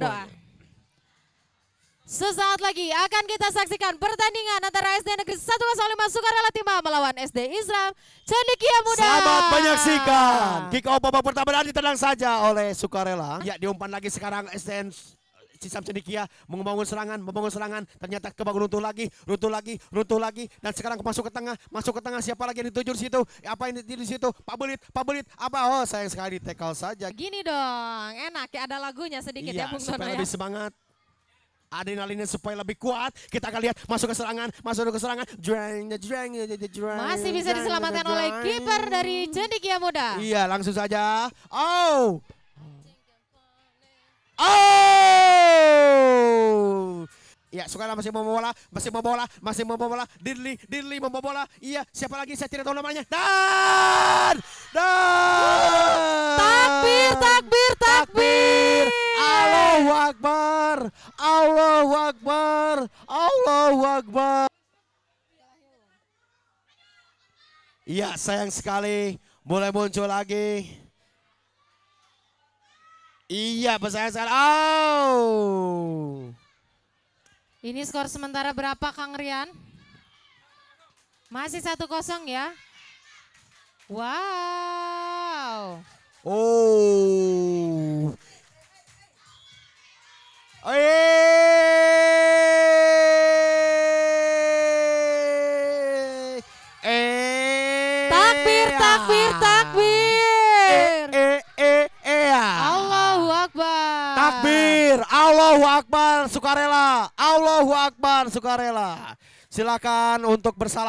Doa. Sesaat lagi akan kita saksikan pertandingan antara SD Negeri 105 Sukarela Timah melawan SD Islam Cendekia Muda. Selamat menyaksikan. Kick off babak pertama dan ditendang saja oleh Sukarela. Ya diumpan lagi sekarang SDN Cisam Cendikia membangun serangan, membangun serangan, ternyata kebangun runtuh lagi, runtuh lagi, runtuh lagi, dan sekarang masuk ke tengah, masuk ke tengah, siapa lagi yang dituju di situ, apa yang dituju di situ, Pak Belit, Pak Belit, apa, oh sayang sekali di tackle saja. Gini dong, enak ya ada lagunya sedikit ya iya, Bung ya. lebih semangat. Adrenalinnya supaya lebih kuat. Kita akan lihat masuk ke serangan, masuk ke serangan. Drang, drang, drang, Masih bisa diselamatkan oleh kiper dari Cendikia Muda. Iya, langsung saja. Oh. Oh. Ya, sekarang masih mau bola, masih mau bola, masih mau bola. Dirli, Dirli mau bola. Iya, siapa lagi? Saya tidak tahu namanya. Dan! Dan! Takbir, takbir, takbir. Allahu Akbar. Allahu Akbar. Allahu Akbar. Iya, sayang sekali. Mulai muncul lagi. Iya, pesan sekali. Oh. Ini skor sementara berapa Kang Rian? Masih 1-0 ya. Wow. Oh. Oh Eh. Takbir, takbir, takbir. takbir. Allahu Akbar sukarela. Allahu Akbar sukarela. Silakan untuk bersalah